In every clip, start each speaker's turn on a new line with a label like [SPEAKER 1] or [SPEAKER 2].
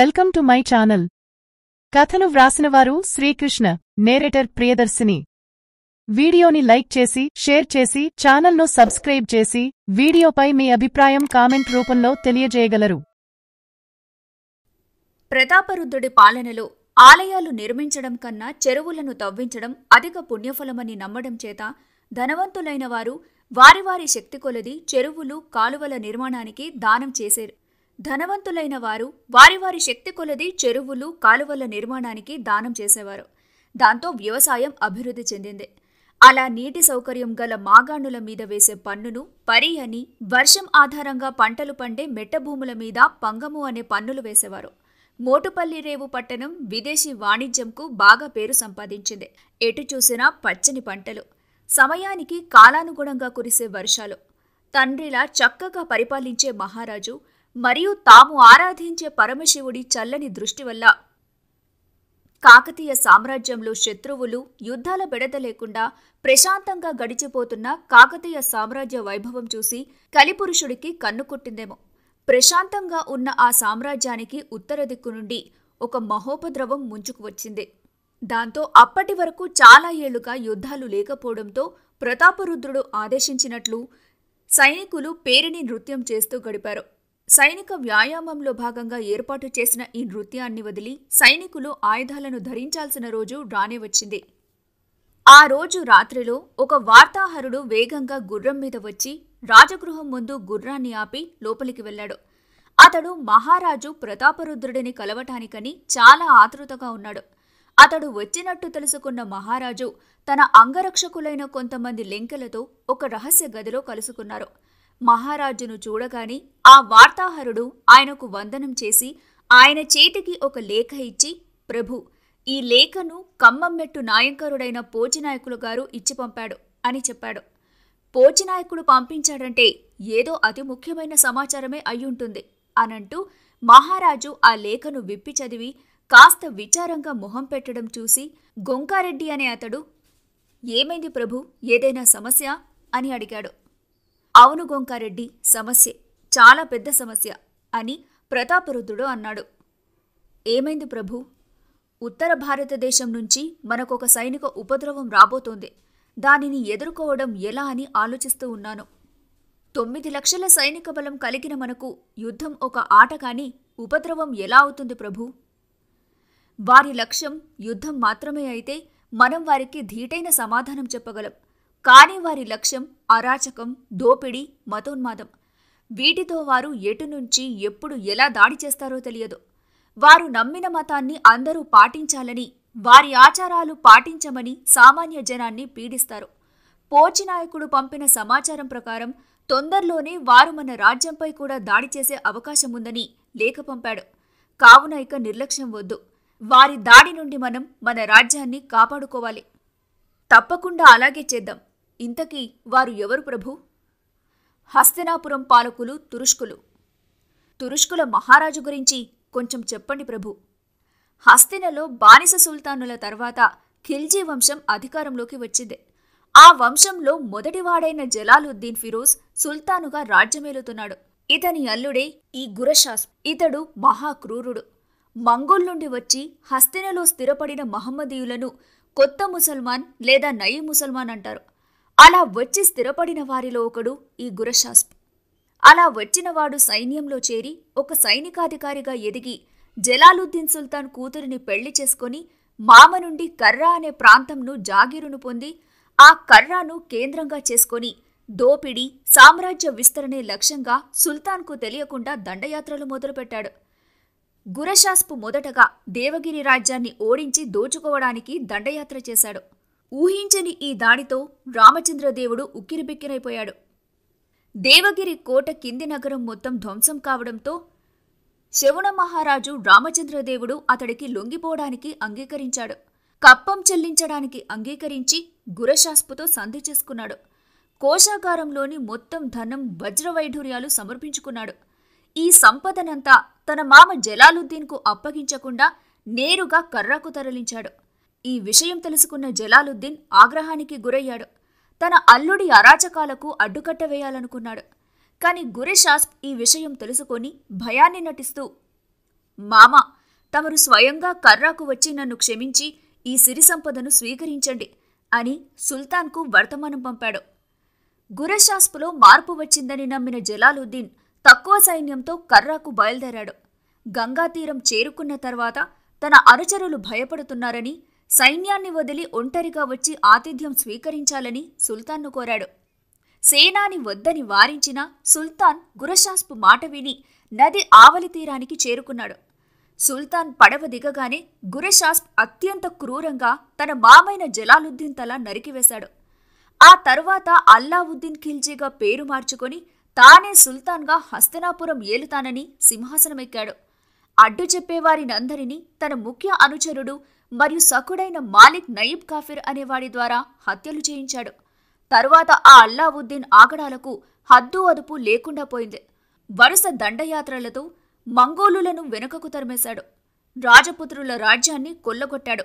[SPEAKER 1] welcome to my channel కథను వ్రాసినవారు Srikrishna narrator Priyadarshini వీడియోని like చేసి షేర్ చేసి ఛానల్ను సబ్స్క్రైబ్ చేసి వీడియోపై మీ అభిప్రాయం కామెంట్ రూపంలో తెలియజేయగలరు ప్రతాపరుద్రుడి పాలనలో ఆలయాలు నిర్మించడం కన్నా చెరువులను తవ్వించడం అధిక పుణ్యఫలమని నమ్మడం చేత ధనవంతులైన వారు వారి వారి శక్తి కొలది చెరువులు కాలువల నిర్మాణానికి దానం చేశారు ధనవంతులైన వారు వారి వారి శక్తి కొలది చెరువులు కాలువల నిర్మాణానికి దానం చేసేవారు దాంతో వ్యవసాయం అభివృద్ధి చెందింది అలా నీటి సౌకర్యం గల మాగాణుల మీద వేసే పన్నును పరి అని వర్షం ఆధారంగా పంటలు పండే మెట్టభూముల మీద పంగము అనే పన్నులు వేసేవారు మోటుపల్లి రేవు పట్టణం విదేశీ వాణిజ్యంకు బాగా పేరు సంపాదించింది ఎటు చూసినా పచ్చని పంటలు సమయానికి కాలానుగుణంగా కురిసే వర్షాలు తండ్రిలా చక్కగా పరిపాలించే మహారాజు మరియు తాము ఆరాధించే పరమశివుడి చల్లని దృష్టి వల్ల కాకతీయ సామ్రాజ్యంలో శత్రువులు యుద్ధాల బెడద లేకుండా ప్రశాంతంగా గడిచిపోతున్న కాకతీయ సామ్రాజ్య వైభవం చూసి కలిపురుషుడికి కొట్టిందేమో ప్రశాంతంగా ఉన్న ఆ సామ్రాజ్యానికి ఉత్తర దిక్కు నుండి ఒక మహోపద్రవం ముంచుకు వచ్చింది దాంతో అప్పటి వరకు చాలా ఏళ్లుగా యుద్ధాలు లేకపోవడంతో ప్రతాపరుద్రుడు ఆదేశించినట్లు సైనికులు పేరిని నృత్యం చేస్తూ గడిపారు సైనిక వ్యాయామంలో భాగంగా ఏర్పాటు చేసిన ఈ నృత్యాన్ని వదిలి సైనికులు ఆయుధాలను ధరించాల్సిన రోజు రానే వచ్చింది ఆ రోజు రాత్రిలో ఒక వార్తాహరుడు వేగంగా గుర్రం మీద వచ్చి రాజగృహం ముందు గుర్రాన్ని ఆపి లోపలికి వెళ్ళాడు అతడు మహారాజు ప్రతాపరుద్రుడిని కలవటానికని చాలా ఆతృతగా ఉన్నాడు అతడు వచ్చినట్టు తెలుసుకున్న మహారాజు తన అంగరక్షకులైన కొంతమంది లెంకెలతో ఒక రహస్య గదిలో కలుసుకున్నారు మహారాజును చూడగానే ఆ వార్తాహరుడు ఆయనకు వందనం చేసి ఆయన చేతికి ఒక లేఖ ఇచ్చి ప్రభు ఈ లేఖను కమ్మమ్మెట్టు నాయకరుడైన పోచినాయకులు గారు ఇచ్చి పంపాడు అని చెప్పాడు పోచినాయకుడు పంపించాడంటే ఏదో అతి ముఖ్యమైన సమాచారమే అయ్యుంటుంది అనంటూ మహారాజు ఆ లేఖను విప్పి చదివి కాస్త విచారంగా మొహం పెట్టడం చూసి గొంకారెడ్డి అనే అతడు ఏమైంది ప్రభు ఏదైనా సమస్య అని అడిగాడు అవును గోంకారెడ్డి సమస్య చాలా పెద్ద సమస్య అని ప్రతాపరుద్రుడు అన్నాడు ఏమైంది ప్రభు ఉత్తర భారతదేశం నుంచి మనకొక సైనిక ఉపద్రవం రాబోతోంది దానిని ఎదుర్కోవడం ఎలా అని ఆలోచిస్తూ ఉన్నాను తొమ్మిది లక్షల సైనిక బలం కలిగిన మనకు యుద్ధం ఒక ఆట కాని ఉపద్రవం ఎలా అవుతుంది ప్రభు వారి లక్ష్యం యుద్ధం మాత్రమే అయితే మనం వారికి ధీటైన సమాధానం చెప్పగలం కానీ వారి లక్ష్యం అరాచకం దోపిడీ మతోన్మాదం వీటితో వారు ఎటు నుంచి ఎప్పుడు ఎలా దాడి చేస్తారో తెలియదు వారు నమ్మిన మతాన్ని అందరూ పాటించాలని వారి ఆచారాలు పాటించమని సామాన్య జనాన్ని పీడిస్తారు పోచి నాయకుడు పంపిన సమాచారం ప్రకారం తొందరలోనే వారు మన రాజ్యంపై కూడా దాడి చేసే అవకాశం ఉందని లేఖ పంపాడు కావున ఇక నిర్లక్ష్యం వద్దు వారి దాడి నుండి మనం మన రాజ్యాన్ని కాపాడుకోవాలి తప్పకుండా అలాగే చేద్దాం ఇంతకీ వారు ఎవరు ప్రభు హస్తినాపురం పాలకులు తురుష్కులు తురుష్కుల మహారాజు గురించి కొంచెం చెప్పండి ప్రభు హస్తినలో బానిస సుల్తానుల తర్వాత ఖిల్జీ వంశం అధికారంలోకి వచ్చింది ఆ వంశంలో మొదటివాడైన జలాలుద్దీన్ ఫిరోజ్ సుల్తానుగా రాజ్యమేలుతున్నాడు ఇతని అల్లుడే ఈ గురషాస్ ఇతడు మహాక్రూరుడు మంగోల్ నుండి వచ్చి హస్తినలో స్థిరపడిన మహమ్మదీయులను కొత్త ముసల్మాన్ లేదా నయీ ముసల్మాన్ అంటారు అలా వచ్చి స్థిరపడిన వారిలో ఒకడు ఈ గురశాస్ప్ అలా వచ్చినవాడు సైన్యంలో చేరి ఒక సైనికాధికారిగా ఎదిగి జలాలుద్దీన్ సుల్తాన్ కూతురిని పెళ్లి చేసుకొని మామ నుండి కర్రా అనే ప్రాంతంను జాగీరును పొంది ఆ కర్రాను కేంద్రంగా చేసుకొని దోపిడి సామ్రాజ్య విస్తరణే లక్ష్యంగా సుల్తాన్కు తెలియకుండా దండయాత్రలు మొదలుపెట్టాడు గురశాస్పు మొదటగా దేవగిరి రాజ్యాన్ని ఓడించి దోచుకోవడానికి దండయాత్ర చేశాడు ఊహించని ఈ దాడితో రామచంద్రదేవుడు ఉక్కిరిబిక్కిరైపోయాడు దేవగిరి కోట కింది నగరం మొత్తం ధ్వంసం కావడంతో శవుణ మహారాజు రామచంద్రదేవుడు అతడికి లొంగిపోవడానికి అంగీకరించాడు కప్పం చెల్లించడానికి అంగీకరించి గురశాస్పుతో సంధి చేసుకున్నాడు కోశాగారంలోని మొత్తం ధనం వజ్రవైఢూర్యాలు సమర్పించుకున్నాడు ఈ సంపదనంతా తన మామ జలాలుద్దీన్కు అప్పగించకుండా నేరుగా కర్రకు తరలించాడు ఈ విషయం తెలుసుకున్న జలాలుద్దీన్ ఆగ్రహానికి గురయ్యాడు తన అల్లుడి అరాచకాలకు అడ్డుకట్ట వేయాలనుకున్నాడు కానీ గురిషాస్ప్ ఈ విషయం తెలుసుకొని భయాన్ని నటిస్తూ మామ తమరు స్వయంగా కర్రాకు వచ్చి నన్ను క్షమించి ఈ సిరి సంపదను స్వీకరించండి అని సుల్తాన్కు వర్తమానం పంపాడు గురషాస్పులో మార్పు వచ్చిందని నమ్మిన జలాలుద్దీన్ తక్కువ సైన్యంతో కర్రాకు బయలుదేరాడు గంగా తీరం చేరుకున్న తర్వాత తన అనుచరులు భయపడుతున్నారని సైన్యాన్ని వదిలి ఒంటరిగా వచ్చి ఆతిథ్యం స్వీకరించాలని సుల్తాన్ను కోరాడు సేనాని వద్దని వారించిన సుల్తాన్ గురషాస్పు మాట విని నది ఆవలి తీరానికి చేరుకున్నాడు సుల్తాన్ పడవ దిగగానే గురషాస్ప్ అత్యంత క్రూరంగా తన మామైన జలాలుద్దీన్ తల నరికివేశాడు ఆ తర్వాత అల్లావుద్దీన్ ఖిల్జీగా పేరు మార్చుకొని తానే సుల్తాన్గా హస్తనాపురం ఏలుతానని సింహాసనమెక్కాడు అడ్డు చెప్పేవారినందరినీ తన ముఖ్య అనుచరుడు మరియు సకుడైన మాలిక్ నయీబ్ కాఫిర్ అనేవాడి ద్వారా హత్యలు చేయించాడు తరువాత ఆ అల్లావుద్దీన్ ఆగడాలకు హద్దు అదుపు లేకుండా పోయింది వరుస దండయాత్రలతో మంగోలులను వెనుకకు తరిమేశాడు రాజపుత్రుల రాజ్యాన్ని కొల్లగొట్టాడు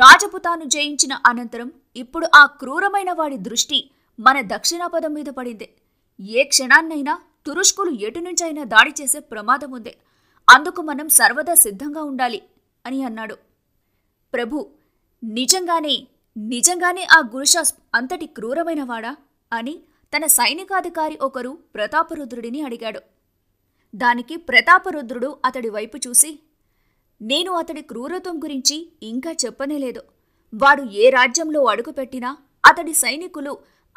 [SPEAKER 1] రాజపుతాను జయించిన అనంతరం ఇప్పుడు ఆ క్రూరమైన వాడి దృష్టి మన దక్షిణాపదం మీద పడింది ఏ క్షణాన్నైనా తురుష్కులు ఎటు నుంచైనా దాడి చేసే ప్రమాదం ఉంది అందుకు మనం సర్వదా సిద్ధంగా ఉండాలి అని అన్నాడు ప్రభు నిజంగానే నిజంగానే ఆ గురుషాస్ అంతటి క్రూరమైనవాడా అని తన సైనికాధికారి ఒకరు ప్రతాపరుద్రుడిని అడిగాడు దానికి ప్రతాపరుద్రుడు అతడి వైపు చూసి నేను అతడి క్రూరత్వం గురించి ఇంకా చెప్పనేలేదు వాడు ఏ రాజ్యంలో అడుగుపెట్టినా అతడి సైనికులు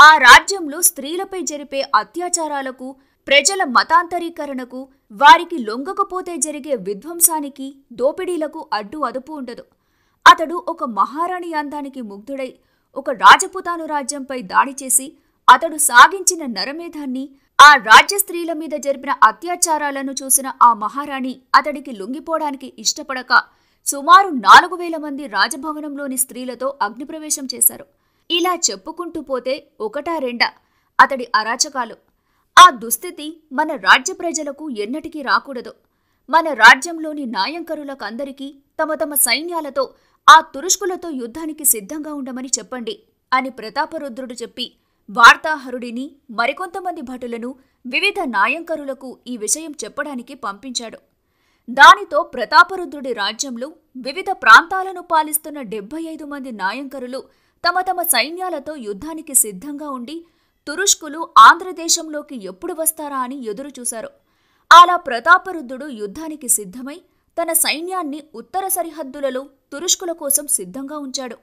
[SPEAKER 1] ఆ రాజ్యంలో స్త్రీలపై జరిపే అత్యాచారాలకు ప్రజల మతాంతరీకరణకు వారికి లొంగకపోతే జరిగే విధ్వంసానికి దోపిడీలకు అడ్డు అదుపు ఉండదు అతడు ఒక మహారాణి అందానికి ముగ్ధుడై ఒక రాజపుతాను రాజ్యంపై దాడి చేసి అతడు సాగించిన నరమేధాన్ని ఆ రాజ్య స్త్రీల మీద జరిపిన అత్యాచారాలను చూసిన ఆ మహారాణి అతడికి లొంగిపోవడానికి ఇష్టపడక సుమారు నాలుగు వేల మంది రాజభవనంలోని స్త్రీలతో అగ్నిప్రవేశం చేశారు ఇలా చెప్పుకుంటూ పోతే ఒకటా రెండా అతడి అరాచకాలు ఆ దుస్థితి మన రాజ్య ప్రజలకు ఎన్నటికీ రాకూడదు మన రాజ్యంలోని నాయంకరులకందరికీ తమ తమ సైన్యాలతో ఆ తురుష్కులతో యుద్ధానికి సిద్ధంగా ఉండమని చెప్పండి అని ప్రతాపరుద్రుడు చెప్పి వార్తాహరుడిని మరికొంతమంది భటులను వివిధ నాయంకరులకు ఈ విషయం చెప్పడానికి పంపించాడు దానితో ప్రతాపరుద్రుడి రాజ్యంలో వివిధ ప్రాంతాలను పాలిస్తున్న డెబ్బై ఐదు మంది నాయంకరులు తమ తమ సైన్యాలతో యుద్ధానికి సిద్ధంగా ఉండి తురుష్కులు ఆంధ్రదేశంలోకి ఎప్పుడు వస్తారా అని ఎదురుచూశారు అలా ప్రతాపరుద్రుడు యుద్ధానికి సిద్ధమై తన సైన్యాన్ని ఉత్తర సరిహద్దులలో తురుష్కుల కోసం సిద్ధంగా ఉంచాడు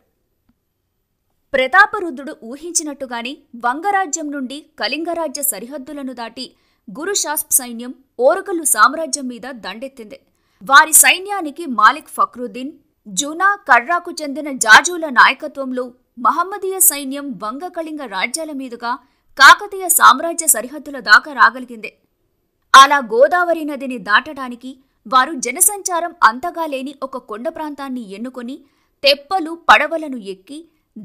[SPEAKER 1] ప్రతాపరుద్రుడు ఊహించినట్టుగానే వంగరాజ్యం నుండి కళింగరాజ్య సరిహద్దులను దాటి గురుషాస్ప్ సైన్యం ఓరుకలు సామ్రాజ్యం మీద దండెత్తింది వారి సైన్యానికి మాలిక్ ఫక్రుద్దీన్ జునా కర్రాకు చెందిన జాజుల నాయకత్వంలో మహమ్మదీయ సైన్యం వంగకళింగ రాజ్యాల మీదుగా కాకతీయ సామ్రాజ్య సరిహద్దుల దాకా రాగలిగింది అలా గోదావరి నదిని దాటడానికి వారు జనసంచారం అంతగా లేని ఒక కొండ ప్రాంతాన్ని ఎన్నుకొని తెప్పలు పడవలను ఎక్కి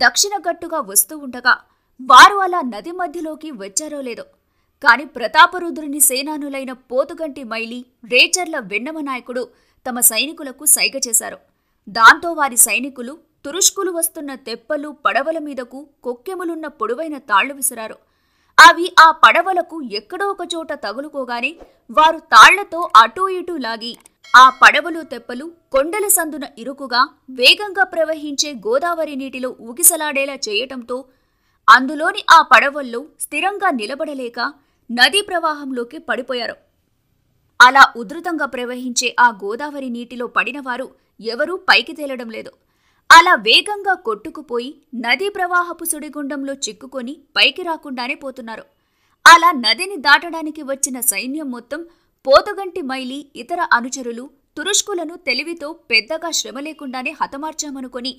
[SPEAKER 1] దక్షిణగట్టుగా వస్తూ ఉండగా వారు అలా నది మధ్యలోకి వచ్చారో లేదో కాని ప్రతాపరుద్రుని సేనానులైన పోతుగంటి మైలి రేచర్ల వెన్నమ నాయకుడు తమ సైనికులకు సైగ చేశారు దాంతో వారి సైనికులు తురుష్కులు వస్తున్న తెప్పలు పడవల మీదకు కొక్కెములున్న పొడవైన తాళ్లు విసిరారు అవి ఆ పడవలకు ఎక్కడో ఒక చోట తగులుకోగానే వారు తాళ్లతో అటూ ఇటూ లాగి ఆ పడవలు తెప్పలు కొండల సందున ఇరుకుగా వేగంగా ప్రవహించే గోదావరి నీటిలో ఊగిసలాడేలా చేయటంతో అందులోని ఆ పడవల్లో స్థిరంగా నిలబడలేక నదీ ప్రవాహంలోకి పడిపోయారు అలా ఉధృతంగా ప్రవహించే ఆ గోదావరి నీటిలో పడినవారు ఎవరూ పైకి తేలడం లేదు అలా వేగంగా కొట్టుకుపోయి నదీ ప్రవాహపు సుడిగుండంలో చిక్కుకొని పైకి రాకుండానే పోతున్నారు అలా నదిని దాటడానికి వచ్చిన సైన్యం మొత్తం పోతగంటి మైలి ఇతర అనుచరులు తురుష్కులను తెలివితో పెద్దగా శ్రమ లేకుండానే హతమార్చామనుకొని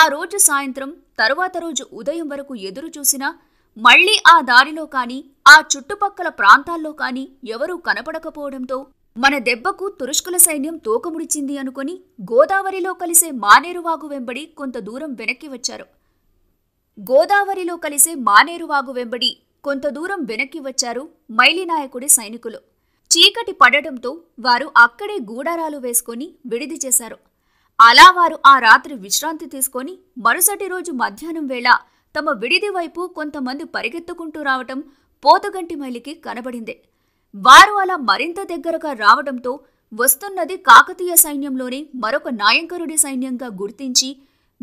[SPEAKER 1] ఆ రోజు సాయంత్రం తరువాత రోజు ఉదయం వరకు ఎదురు చూసినా మళ్లీ ఆ దారిలో కాని ఆ చుట్టుపక్కల ప్రాంతాల్లో కాని ఎవరూ కనపడకపోవడంతో మన దెబ్బకు తురుష్కుల సైన్యం తోకముడిచింది అనుకొని గోదావరిలో కలిసే మానేరువాగు వెంబడి కొంత దూరం వెనక్కి వచ్చారు గోదావరిలో కలిసే మానేరువాగు వెంబడి కొంత దూరం వెనక్కి వచ్చారు మైలినాయకుడి సైనికులు చీకటి పడటంతో వారు అక్కడే గూడారాలు వేసుకొని విడిది చేశారు అలా వారు ఆ రాత్రి విశ్రాంతి తీసుకొని మరుసటి రోజు మధ్యాహ్నం వేళ తమ విడిది వైపు కొంతమంది పరిగెత్తుకుంటూ రావటం పోతగంటి మైలికి కనబడింది వారు అలా మరింత దగ్గరగా రావడంతో వస్తున్నది కాకతీయ సైన్యంలోనే మరొక నాయంకరుడి సైన్యంగా గుర్తించి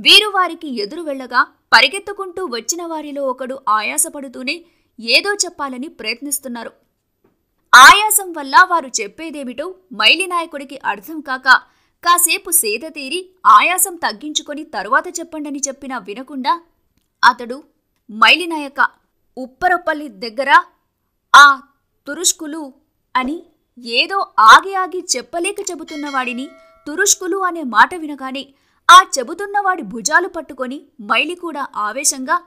[SPEAKER 1] వీరు వారికి ఎదురు వెళ్ళగా పరిగెత్తుకుంటూ వచ్చిన వారిలో ఒకడు ఆయాసపడుతూనే ఏదో చెప్పాలని ప్రయత్నిస్తున్నారు ఆయాసం వల్ల వారు చెప్పేదేమిటో మైలినాయకుడికి అర్థం కాక కాసేపు సేద తీరి ఆయాసం తగ్గించుకొని తరువాత చెప్పండని చెప్పినా వినకుండా అతడు మైలినాయక ఉప్పరపల్లి దగ్గర ఆ తురుష్కులు అని ఏదో ఆగి ఆగి చెప్పలేక చెబుతున్నవాడిని తురుష్కులు అనే మాట వినగానే ఆ చెబుతున్నవాడి భుజాలు పట్టుకొని మైలి కూడా ఆవేశంగా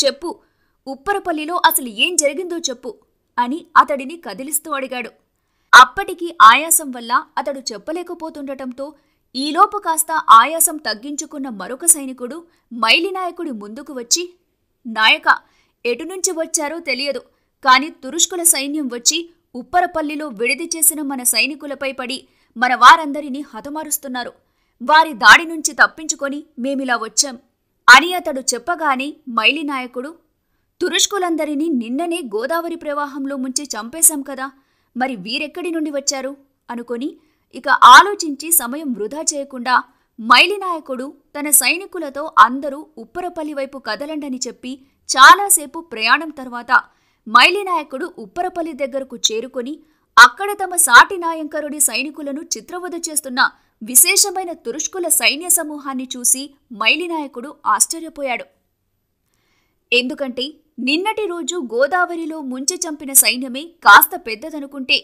[SPEAKER 1] చెప్పు ఉప్పరపల్లిలో అసలు ఏం జరిగిందో చెప్పు అని అతడిని కదిలిస్తూ అడిగాడు అప్పటికి ఆయాసం వల్ల అతడు చెప్పలేకపోతుండటంతో ఈలోపు కాస్త ఆయాసం తగ్గించుకున్న మరొక సైనికుడు మైలి నాయకుడి ముందుకు వచ్చి నాయక ఎటు నుంచి వచ్చారో తెలియదు కాని తురుష్కుల సైన్యం వచ్చి ఉప్పరపల్లిలో విడిది చేసిన మన సైనికులపై పడి మన వారందరినీ హతమారుస్తున్నారు వారి దాడి నుంచి తప్పించుకొని మేమిలా వచ్చాం అని అతడు చెప్పగానే మైలినాయకుడు తురుష్కులందరినీ నిన్ననే గోదావరి ప్రవాహంలో ముంచి చంపేశాం కదా మరి వీరెక్కడి నుండి వచ్చారు అనుకొని ఇక ఆలోచించి సమయం వృధా చేయకుండా మైలినాయకుడు తన సైనికులతో అందరూ ఉప్పరపల్లి వైపు కదలండని చెప్పి చాలాసేపు ప్రయాణం తర్వాత మైలినాయకుడు ఉప్పరపల్లి దగ్గరకు చేరుకొని అక్కడ తమ సాటి నాయంకరుడి సైనికులను చిత్రవధ చేస్తున్న విశేషమైన తురుష్కుల సైన్య సమూహాన్ని చూసి మైలినాయకుడు ఆశ్చర్యపోయాడు ఎందుకంటే నిన్నటి రోజు గోదావరిలో ముంచి చంపిన సైన్యమే కాస్త పెద్దదనుకుంటే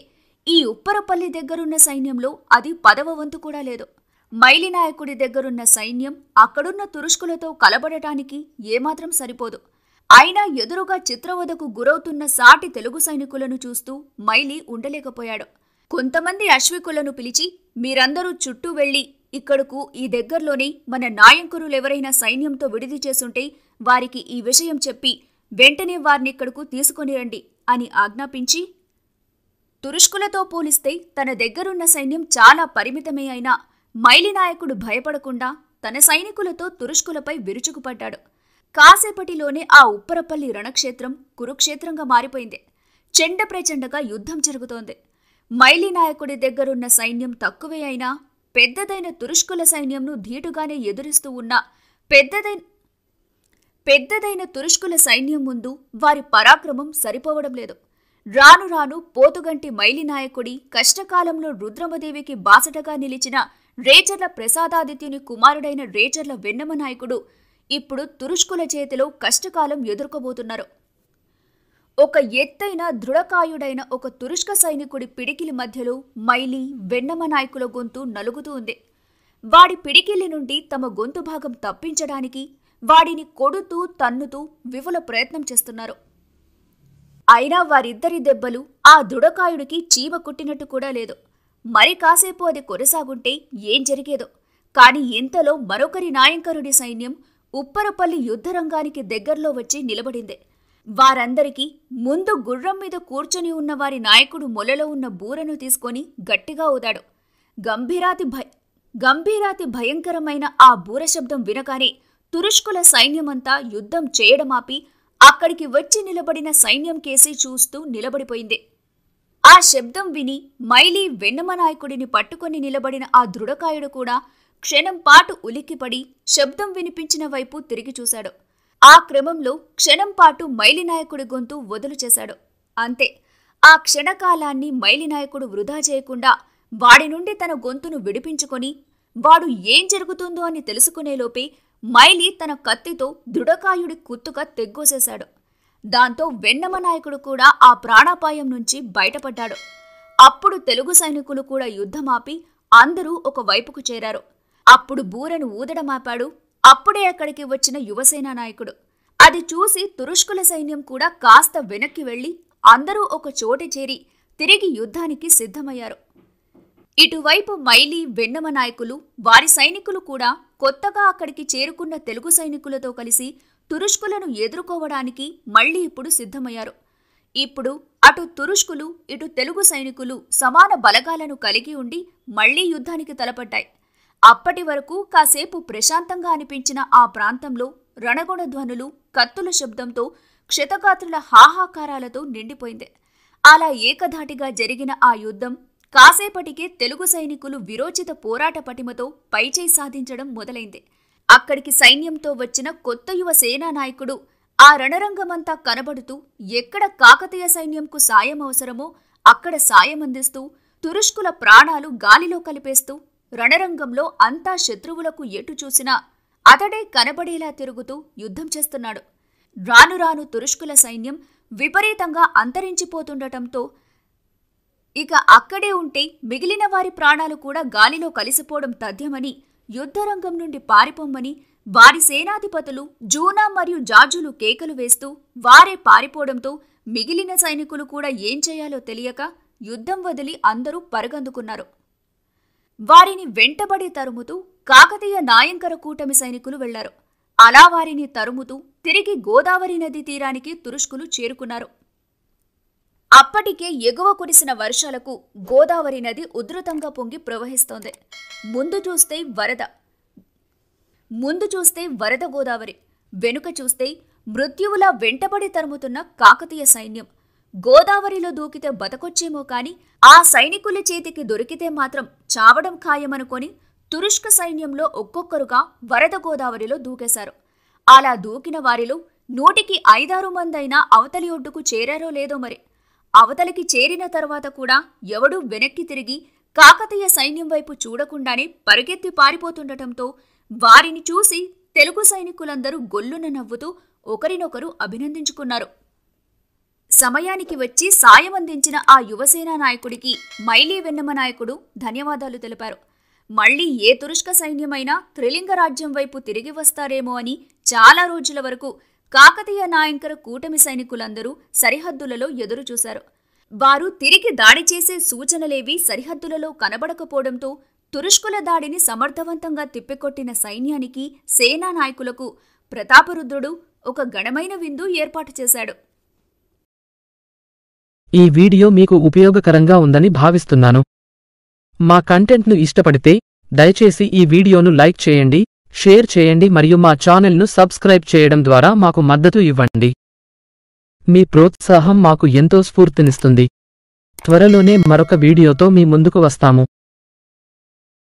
[SPEAKER 1] ఈ ఉప్పరపల్లి దగ్గరున్న సైన్యంలో అది పదవ వంతు కూడా లేదు మైలినాయకుడి దగ్గరున్న సైన్యం అక్కడున్న తురుష్కులతో కలబడటానికి ఏమాత్రం సరిపోదు అయినా ఎదురుగా చిత్రవదకు గురవుతున్న సాటి తెలుగు సైనికులను చూస్తూ మైలి ఉండలేకపోయాడు కొంతమంది అశ్వికులను పిలిచి మీరందరూ చుట్టూ వెళ్లి ఇక్కడకు ఈ దగ్గర్లోనే మన నాయంకురులెవరైనా సైన్యంతో విడిది చేసుంటే వారికి ఈ విషయం చెప్పి వెంటనే వారినిక్కడకు తీసుకొనిరండి రండి అని ఆజ్ఞాపించి తురుష్కులతో పోలిస్తే తన దగ్గరున్న సైన్యం చాలా పరిమితమే అయినా మైలినాయకుడు భయపడకుండా తన సైనికులతో తురుష్కులపై విరుచుకుపడ్డాడు కాసేపటిలోనే ఆ ఉప్పరపల్లి రణక్షేత్రం కురుక్షేత్రంగా మారిపోయింది చెండ ప్రచండగా యుద్ధం జరుగుతోంది మైలినాయకుడి నాయకుడి దగ్గరున్న సైన్యం తక్కువే అయినా పెద్దదైన తురుష్కుల సైన్యంను ధీటుగానే ఎదురిస్తూ ఉన్న పెద్దదైన పెద్దదైన తురుష్కుల సైన్యం ముందు వారి పరాక్రమం సరిపోవడం లేదు రాను రాను పోతుగంటి మైలి నాయకుడి కష్టకాలంలో రుద్రమదేవికి బాసటగా నిలిచిన రేచర్ల ప్రసాదాదిత్యుని కుమారుడైన రేచర్ల వెన్నమ నాయకుడు ఇప్పుడు తురుష్కుల చేతిలో కష్టకాలం ఎదుర్కోబోతున్నారు ఒక ఎత్తైన దృఢకాయుడైన ఒక తురుష్క సైనికుడి పిడికిలి మధ్యలో మైలి వెన్నమ నాయకుల గొంతు నలుగుతూ ఉంది వాడి పిడికిలి నుండి తమ గొంతు భాగం తప్పించడానికి వాడిని కొడుతూ తన్నుతూ వివుల ప్రయత్నం చేస్తున్నారు అయినా వారిద్దరి దెబ్బలు ఆ దృఢకాయుడికి చీమ కుట్టినట్టు కూడా లేదు మరి కాసేపు అది కొనసాగుంటే ఏం జరిగేదో కాని ఇంతలో మరొకరి నాయంకరుడి సైన్యం ఉప్పరపల్లి యుద్ధరంగానికి దగ్గర్లో వచ్చి నిలబడింది వారందరికీ ముందు గుర్రం మీద కూర్చొని ఉన్న వారి నాయకుడు మొలలో ఉన్న బూరను తీసుకొని గట్టిగా ఊదాడు గంభీరాతి భయ గంభీరాతి భయంకరమైన ఆ బూర శబ్దం వినగానే తురుష్కుల సైన్యమంతా యుద్ధం చేయడమాపి అక్కడికి వచ్చి నిలబడిన సైన్యం కేసి చూస్తూ నిలబడిపోయింది ఆ శబ్దం విని మైలీ వెన్నమ నాయకుడిని పట్టుకొని నిలబడిన ఆ దృఢకాయుడు కూడా క్షణం పాటు ఉలిక్కిపడి శబ్దం వినిపించిన వైపు తిరిగి చూశాడు ఆ క్రమంలో క్షణం పాటు మైలినాయకుడి గొంతు వదులు చేశాడు అంతే ఆ క్షణకాలాన్ని మైలినాయకుడు వృధా చేయకుండా వాడి నుండి తన గొంతును విడిపించుకొని వాడు ఏం జరుగుతుందో అని తెలుసుకునేలోపే మైలి తన కత్తితో దృఢకాయుడి కుత్తుగా తెగ్గోసేశాడు దాంతో వెన్నమ నాయకుడు కూడా ఆ ప్రాణాపాయం నుంచి బయటపడ్డాడు అప్పుడు తెలుగు సైనికులు కూడా యుద్ధమాపి అందరూ ఒకవైపుకు చేరారు అప్పుడు బూరను ఊదడమాపాడు అప్పుడే అక్కడికి వచ్చిన యువసేన నాయకుడు అది చూసి తురుష్కుల సైన్యం కూడా కాస్త వెనక్కి వెళ్ళి అందరూ ఒక చోటి చేరి తిరిగి యుద్ధానికి సిద్ధమయ్యారు ఇటువైపు మైలి వెన్నమ నాయకులు వారి సైనికులు కూడా కొత్తగా అక్కడికి చేరుకున్న తెలుగు సైనికులతో కలిసి తురుష్కులను ఎదుర్కోవడానికి మళ్లీ ఇప్పుడు సిద్ధమయ్యారు ఇప్పుడు అటు తురుష్కులు ఇటు తెలుగు సైనికులు సమాన బలగాలను కలిగి ఉండి మళ్లీ యుద్ధానికి తలపడ్డాయి అప్పటి వరకు కాసేపు ప్రశాంతంగా అనిపించిన ఆ ప్రాంతంలో రణగొణ ధ్వనులు కత్తుల శబ్దంతో క్షతగాత్రుల హాహాకారాలతో నిండిపోయింది అలా ఏకధాటిగా జరిగిన ఆ యుద్ధం కాసేపటికే తెలుగు సైనికులు విరోచిత పోరాట పటిమతో పైచేయి సాధించడం మొదలైంది అక్కడికి సైన్యంతో వచ్చిన కొత్త యువ సేనా నాయకుడు ఆ రణరంగమంతా కనబడుతూ ఎక్కడ కాకతీయ సైన్యంకు సాయం అవసరమో అక్కడ సాయం అందిస్తూ తురుష్కుల ప్రాణాలు గాలిలో కలిపేస్తూ రణరంగంలో అంతా శత్రువులకు ఎటు చూసినా అతడే కనబడేలా తిరుగుతూ యుద్ధం చేస్తున్నాడు రాను రాను తురుష్కుల సైన్యం విపరీతంగా అంతరించిపోతుండటంతో ఇక అక్కడే ఉంటే మిగిలిన వారి ప్రాణాలు కూడా గాలిలో కలిసిపోవడం తథ్యమని యుద్ధరంగం నుండి పారిపోమ్మని వారి సేనాధిపతులు జూనా మరియు జాజులు కేకలు వేస్తూ వారే పారిపోవడంతో మిగిలిన సైనికులు కూడా ఏం చేయాలో తెలియక యుద్ధం వదిలి అందరూ పరుగందుకున్నారు వారిని వెంటబడి తరుముతూ కాకతీయ నాయంకర కూటమి సైనికులు వెళ్లారు అలా వారిని తరుముతూ తిరిగి గోదావరి నది తీరానికి తురుష్కులు చేరుకున్నారు అప్పటికే ఎగువ కురిసిన వర్షాలకు గోదావరి నది ఉధృతంగా పొంగి ప్రవహిస్తోంది ముందు చూస్తే వరద ముందు చూస్తే వరద గోదావరి వెనుక చూస్తే మృత్యువులా వెంటబడి తరుముతున్న కాకతీయ సైన్యం గోదావరిలో దూకితే బతకొచ్చేమో కాని ఆ సైనికుల చేతికి దొరికితే మాత్రం చావడం ఖాయమనుకొని తురుష్క సైన్యంలో ఒక్కొక్కరుగా వరద గోదావరిలో దూకేశారు అలా దూకిన వారిలో నూటికి ఐదారు మందైనా అవతలి ఒడ్డుకు చేరారో లేదో మరి అవతలికి చేరిన తర్వాత కూడా ఎవడూ వెనక్కి తిరిగి కాకతీయ సైన్యం వైపు చూడకుండానే పరిగెత్తి పారిపోతుండటంతో వారిని చూసి తెలుగు సైనికులందరూ గొల్లున నవ్వుతూ ఒకరినొకరు అభినందించుకున్నారు సమయానికి వచ్చి సాయం అందించిన ఆ యువసేన నాయకుడికి మైలీ వెన్నమ నాయకుడు ధన్యవాదాలు తెలిపారు మళ్లీ ఏ తురుష్క సైన్యమైనా త్రిలింగ రాజ్యం వైపు తిరిగి వస్తారేమో అని చాలా రోజుల వరకు కాకతీయ నాయంకర కూటమి సైనికులందరూ సరిహద్దులలో ఎదురుచూశారు వారు తిరిగి దాడి చేసే సూచనలేవి సరిహద్దులలో కనబడకపోవడంతో తురుష్కుల దాడిని సమర్థవంతంగా తిప్పికొట్టిన సైన్యానికి సేనా నాయకులకు ప్రతాపరుద్రుడు ఒక ఘనమైన విందు ఏర్పాటు చేశాడు ఈ వీడియో మీకు ఉపయోగకరంగా ఉందని భావిస్తున్నాను మా కంటెంట్ను ఇష్టపడితే దయచేసి ఈ వీడియోను లైక్ చేయండి షేర్ చేయండి మరియు మా ఛానల్ను సబ్స్క్రైబ్ చేయడం ద్వారా మాకు మద్దతు ఇవ్వండి మీ ప్రోత్సాహం మాకు ఎంతో స్ఫూర్తినిస్తుంది త్వరలోనే మరొక వీడియోతో మీ ముందుకు వస్తాము